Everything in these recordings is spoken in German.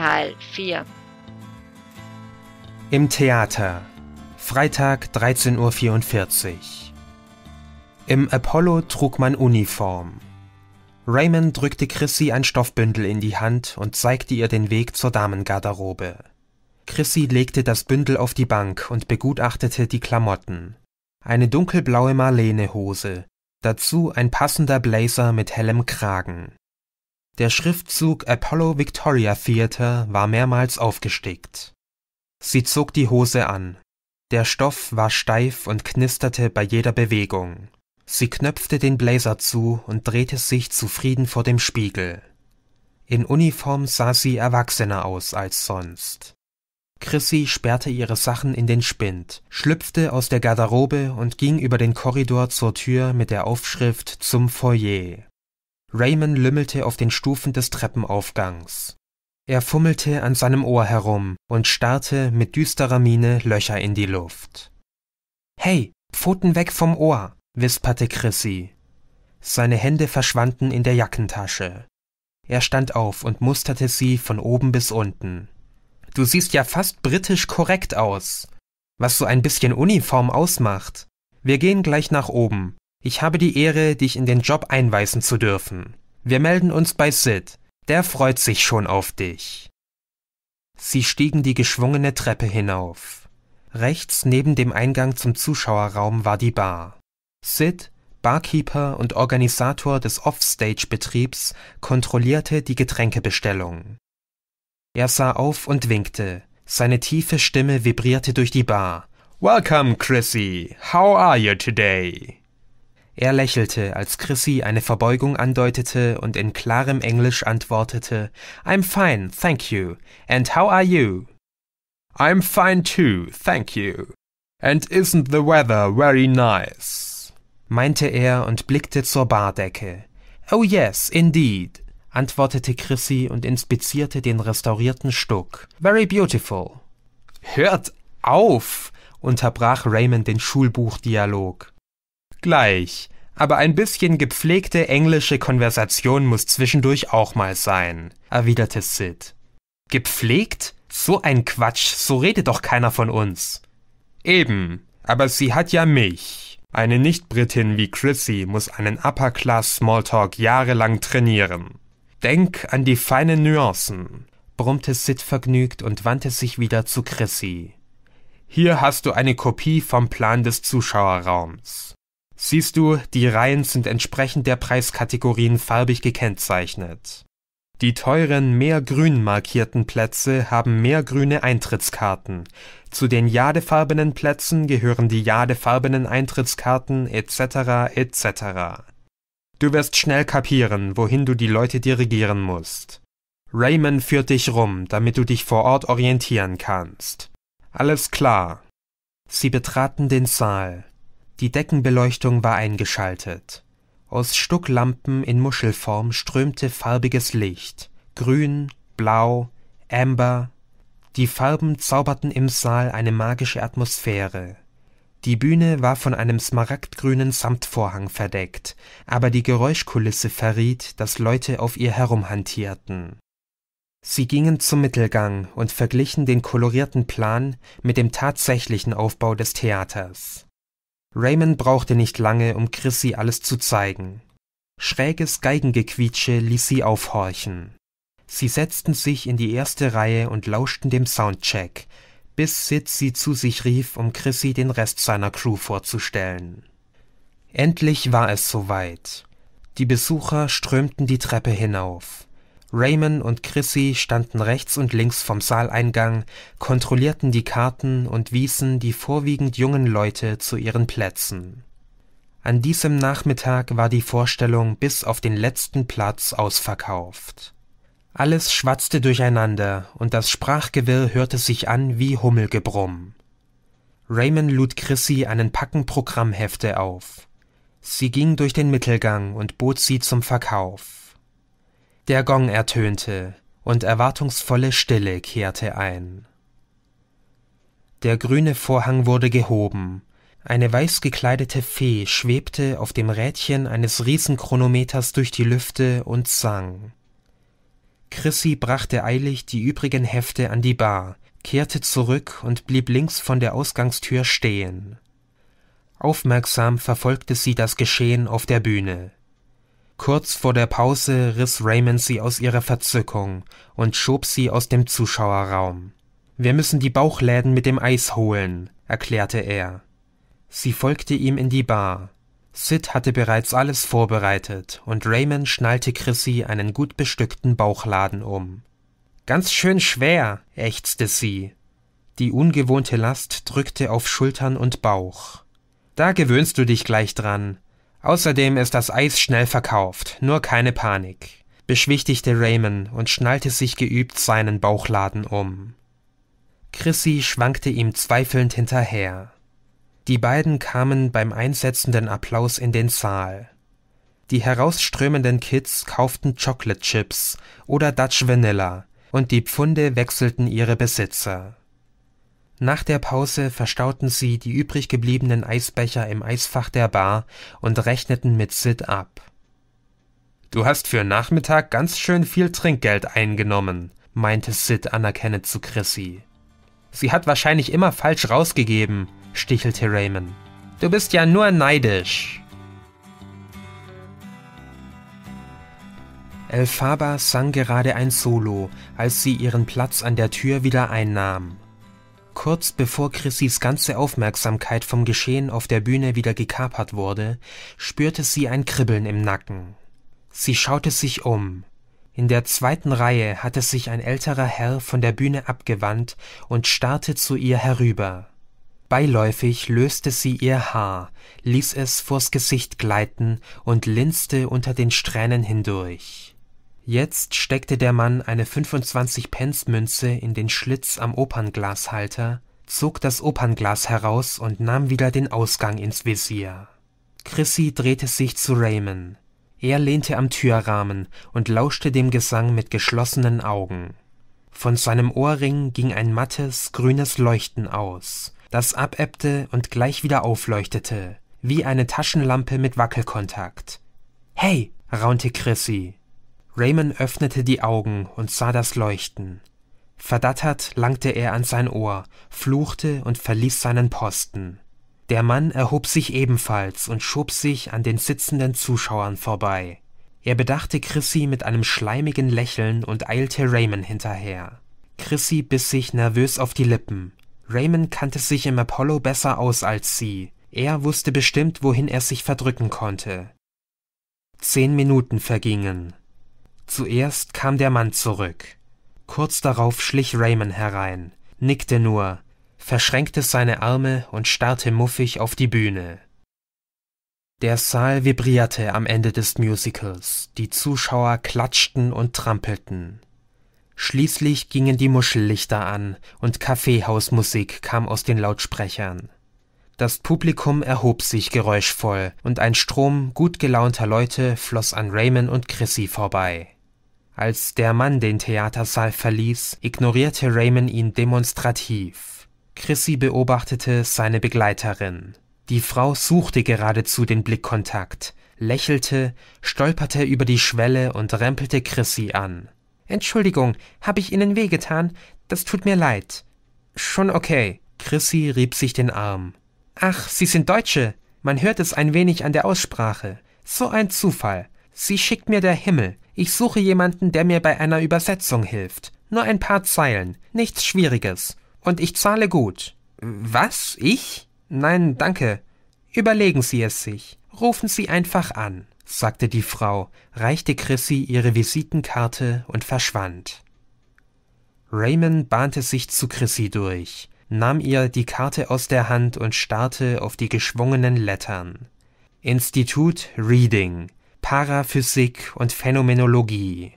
Teil 4. Im Theater. Freitag 13.44 Uhr. Im Apollo trug man Uniform. Raymond drückte Chrissy ein Stoffbündel in die Hand und zeigte ihr den Weg zur Damengarderobe. Chrissy legte das Bündel auf die Bank und begutachtete die Klamotten. Eine dunkelblaue Marlene-Hose, dazu ein passender Blazer mit hellem Kragen. Der Schriftzug Apollo Victoria Theater war mehrmals aufgestickt. Sie zog die Hose an. Der Stoff war steif und knisterte bei jeder Bewegung. Sie knöpfte den Blazer zu und drehte sich zufrieden vor dem Spiegel. In Uniform sah sie erwachsener aus als sonst. Chrissy sperrte ihre Sachen in den Spind, schlüpfte aus der Garderobe und ging über den Korridor zur Tür mit der Aufschrift zum Foyer. Raymond lümmelte auf den Stufen des Treppenaufgangs. Er fummelte an seinem Ohr herum und starrte mit düsterer Miene Löcher in die Luft. Hey, Pfoten weg vom Ohr, wisperte Chrissy. Seine Hände verschwanden in der Jackentasche. Er stand auf und musterte sie von oben bis unten. Du siehst ja fast britisch korrekt aus, was so ein bisschen Uniform ausmacht. Wir gehen gleich nach oben. Ich habe die Ehre, dich in den Job einweisen zu dürfen. Wir melden uns bei Sid. Der freut sich schon auf dich. Sie stiegen die geschwungene Treppe hinauf. Rechts neben dem Eingang zum Zuschauerraum war die Bar. Sid, Barkeeper und Organisator des Offstage-Betriebs, kontrollierte die Getränkebestellung. Er sah auf und winkte. Seine tiefe Stimme vibrierte durch die Bar. Welcome, Chrissy. How are you today? Er lächelte, als Chrissy eine Verbeugung andeutete und in klarem Englisch antwortete, I'm fine, thank you. And how are you? I'm fine too, thank you. And isn't the weather very nice? meinte er und blickte zur Bardecke. Oh yes, indeed, antwortete Chrissy und inspizierte den restaurierten Stuck. Very beautiful. Hört auf! unterbrach Raymond den Schulbuchdialog. Gleich, aber ein bisschen gepflegte englische Konversation muss zwischendurch auch mal sein, erwiderte Sid. Gepflegt? So ein Quatsch, so redet doch keiner von uns. Eben, aber sie hat ja mich. Eine Nicht-Britin wie Chrissy muss einen Upper-Class-Smalltalk jahrelang trainieren. Denk an die feinen Nuancen, brummte Sid vergnügt und wandte sich wieder zu Chrissy. Hier hast du eine Kopie vom Plan des Zuschauerraums. Siehst du, die Reihen sind entsprechend der Preiskategorien farbig gekennzeichnet. Die teuren, mehr grün markierten Plätze haben mehr grüne Eintrittskarten. Zu den jadefarbenen Plätzen gehören die jadefarbenen Eintrittskarten etc. etc. Du wirst schnell kapieren, wohin du die Leute dirigieren musst. Raymond führt dich rum, damit du dich vor Ort orientieren kannst. Alles klar. Sie betraten den Saal. Die Deckenbeleuchtung war eingeschaltet. Aus Stucklampen in Muschelform strömte farbiges Licht. Grün, Blau, Amber. Die Farben zauberten im Saal eine magische Atmosphäre. Die Bühne war von einem smaragdgrünen Samtvorhang verdeckt, aber die Geräuschkulisse verriet, dass Leute auf ihr herumhantierten. Sie gingen zum Mittelgang und verglichen den kolorierten Plan mit dem tatsächlichen Aufbau des Theaters. Raymond brauchte nicht lange, um Chrissy alles zu zeigen. Schräges Geigengequietsche ließ sie aufhorchen. Sie setzten sich in die erste Reihe und lauschten dem Soundcheck, bis Sid sie zu sich rief, um Chrissy den Rest seiner Crew vorzustellen. Endlich war es soweit. Die Besucher strömten die Treppe hinauf. Raymond und Chrissy standen rechts und links vom Saaleingang, kontrollierten die Karten und wiesen die vorwiegend jungen Leute zu ihren Plätzen. An diesem Nachmittag war die Vorstellung bis auf den letzten Platz ausverkauft. Alles schwatzte durcheinander, und das Sprachgewirr hörte sich an wie Hummelgebrumm. Raymond lud Chrissy einen Packen Programmhefte auf. Sie ging durch den Mittelgang und bot sie zum Verkauf. Der Gong ertönte, und erwartungsvolle Stille kehrte ein. Der grüne Vorhang wurde gehoben, eine weiß gekleidete Fee schwebte auf dem Rädchen eines Riesenchronometers durch die Lüfte und sang. Chrissy brachte eilig die übrigen Hefte an die Bar, kehrte zurück und blieb links von der Ausgangstür stehen. Aufmerksam verfolgte sie das Geschehen auf der Bühne. Kurz vor der Pause riss Raymond sie aus ihrer Verzückung und schob sie aus dem Zuschauerraum. Wir müssen die Bauchläden mit dem Eis holen, erklärte er. Sie folgte ihm in die Bar. Sid hatte bereits alles vorbereitet und Raymond schnallte Chrissy einen gut bestückten Bauchladen um. Ganz schön schwer, ächzte sie. Die ungewohnte Last drückte auf Schultern und Bauch. Da gewöhnst du dich gleich dran, Außerdem ist das Eis schnell verkauft, nur keine Panik, beschwichtigte Raymond und schnallte sich geübt seinen Bauchladen um. Chrissy schwankte ihm zweifelnd hinterher. Die beiden kamen beim einsetzenden Applaus in den Saal. Die herausströmenden Kids kauften Chocolate Chips oder Dutch Vanilla und die Pfunde wechselten ihre Besitzer. Nach der Pause verstauten sie die übrig gebliebenen Eisbecher im Eisfach der Bar und rechneten mit Sid ab. Du hast für Nachmittag ganz schön viel Trinkgeld eingenommen, meinte Sid anerkennend zu Chrissy. Sie hat wahrscheinlich immer falsch rausgegeben, stichelte Raymond. Du bist ja nur neidisch. Elphaba sang gerade ein Solo, als sie ihren Platz an der Tür wieder einnahm. Kurz bevor Chrissys ganze Aufmerksamkeit vom Geschehen auf der Bühne wieder gekapert wurde, spürte sie ein Kribbeln im Nacken. Sie schaute sich um. In der zweiten Reihe hatte sich ein älterer Herr von der Bühne abgewandt und starrte zu ihr herüber. Beiläufig löste sie ihr Haar, ließ es vors Gesicht gleiten und linste unter den Strähnen hindurch. Jetzt steckte der Mann eine 25-Pence-Münze in den Schlitz am Opernglashalter, zog das Opernglas heraus und nahm wieder den Ausgang ins Visier. Chrissy drehte sich zu Raymond. Er lehnte am Türrahmen und lauschte dem Gesang mit geschlossenen Augen. Von seinem Ohrring ging ein mattes, grünes Leuchten aus, das abebbte und gleich wieder aufleuchtete, wie eine Taschenlampe mit Wackelkontakt. Hey, raunte Chrissy. Raymond öffnete die Augen und sah das Leuchten. Verdattert langte er an sein Ohr, fluchte und verließ seinen Posten. Der Mann erhob sich ebenfalls und schob sich an den sitzenden Zuschauern vorbei. Er bedachte Chrissy mit einem schleimigen Lächeln und eilte Raymond hinterher. Chrissy biss sich nervös auf die Lippen. Raymond kannte sich im Apollo besser aus als sie. Er wusste bestimmt, wohin er sich verdrücken konnte. Zehn Minuten vergingen. Zuerst kam der Mann zurück. Kurz darauf schlich Raymond herein, nickte nur, verschränkte seine Arme und starrte muffig auf die Bühne. Der Saal vibrierte am Ende des Musicals, die Zuschauer klatschten und trampelten. Schließlich gingen die Muschellichter an und Kaffeehausmusik kam aus den Lautsprechern. Das Publikum erhob sich geräuschvoll und ein Strom gut gelaunter Leute floss an Raymond und Chrissy vorbei. Als der Mann den Theatersaal verließ, ignorierte Raymond ihn demonstrativ. Chrissy beobachtete seine Begleiterin. Die Frau suchte geradezu den Blickkontakt, lächelte, stolperte über die Schwelle und rempelte Chrissy an. Entschuldigung, habe ich Ihnen wehgetan? Das tut mir leid. Schon okay. Chrissy rieb sich den Arm. Ach, Sie sind Deutsche. Man hört es ein wenig an der Aussprache. So ein Zufall. Sie schickt mir der Himmel. Ich suche jemanden, der mir bei einer Übersetzung hilft. Nur ein paar Zeilen, nichts Schwieriges. Und ich zahle gut. Was? Ich? Nein, danke. Überlegen Sie es sich. Rufen Sie einfach an, sagte die Frau, reichte Chrissy ihre Visitenkarte und verschwand. Raymond bahnte sich zu Chrissy durch, nahm ihr die Karte aus der Hand und starrte auf die geschwungenen Lettern. Institut Reading, Paraphysik und Phänomenologie.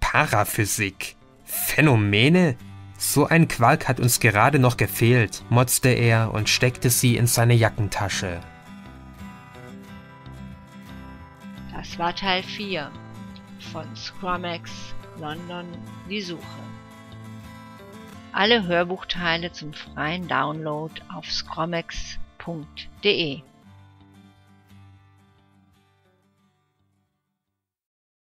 Paraphysik? Phänomene? So ein Quark hat uns gerade noch gefehlt, motzte er und steckte sie in seine Jackentasche. Das war Teil 4 von Scrumex London Die Suche. Alle Hörbuchteile zum freien Download auf scromex.de